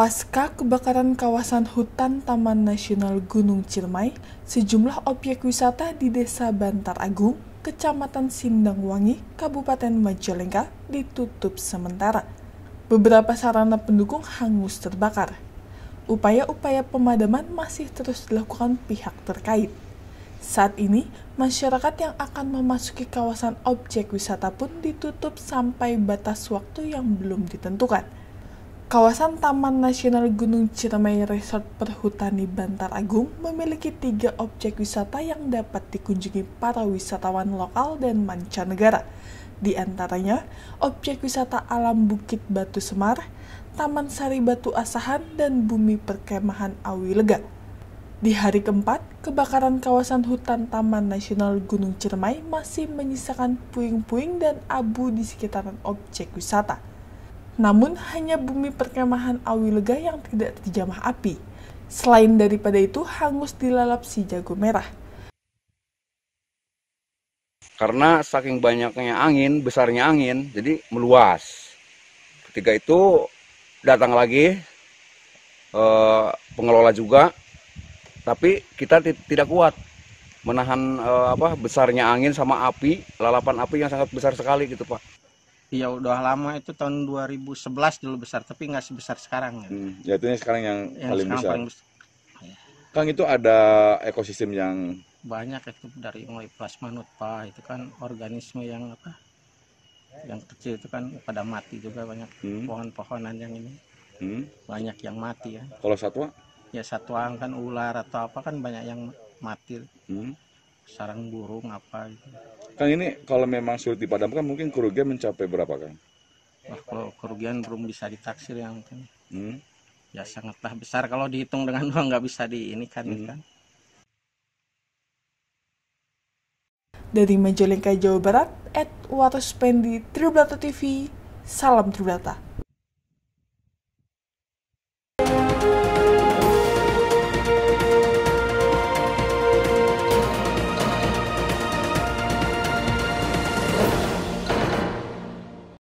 Pasca kebakaran kawasan hutan Taman Nasional Gunung Ciremai, sejumlah objek wisata di Desa Bantar Agung, Kecamatan Sindangwangi, Kabupaten Majalengka ditutup sementara. Beberapa sarana pendukung hangus terbakar. Upaya-upaya pemadaman masih terus dilakukan pihak terkait. Saat ini, masyarakat yang akan memasuki kawasan objek wisata pun ditutup sampai batas waktu yang belum ditentukan Kawasan Taman Nasional Gunung Ciremai Resort Perhutani Bantar Agung memiliki tiga objek wisata yang dapat dikunjungi para wisatawan lokal dan mancanegara. Di antaranya, objek wisata alam Bukit Batu Semar, Taman Sari Batu Asahan, dan Bumi Perkemahan Awi Lega. Di hari keempat, kebakaran kawasan hutan Taman Nasional Gunung Ciremai masih menyisakan puing-puing dan abu di sekitaran objek wisata namun hanya bumi perkemahan awi lega yang tidak terjamah api. Selain daripada itu, hangus dilalap si jago merah. Karena saking banyaknya angin, besarnya angin, jadi meluas. Ketika itu datang lagi eh, pengelola juga, tapi kita tidak kuat menahan eh, apa besarnya angin sama api, lalapan api yang sangat besar sekali gitu pak ya udah lama itu tahun 2011 dulu besar tapi nggak sebesar sekarang. Gitu. Hmm, ya, yang sekarang yang, yang paling sekarang besar. Paling besar. Ya. Kang itu ada ekosistem yang banyak itu dari mulai plasma nutpa itu kan organisme yang apa yang kecil itu kan pada mati juga banyak hmm. pohon-pohonan yang ini hmm. banyak yang mati ya. Kalau satwa? Ya satwa kan ular atau apa kan banyak yang mati. Hmm sarang burung apa gitu. Kang ini kalau memang sulit dipadamkan mungkin kerugian mencapai berapa Kang? Wah kalau kerugian belum bisa ditaksir ya mungkin. Hmm? Ya sangatlah besar kalau dihitung dengan uang nggak bisa di ini kan, hmm. kan. Dari Majalengka Jawa Barat, at Watuspendi, Tribulata TV, salam Tribulata.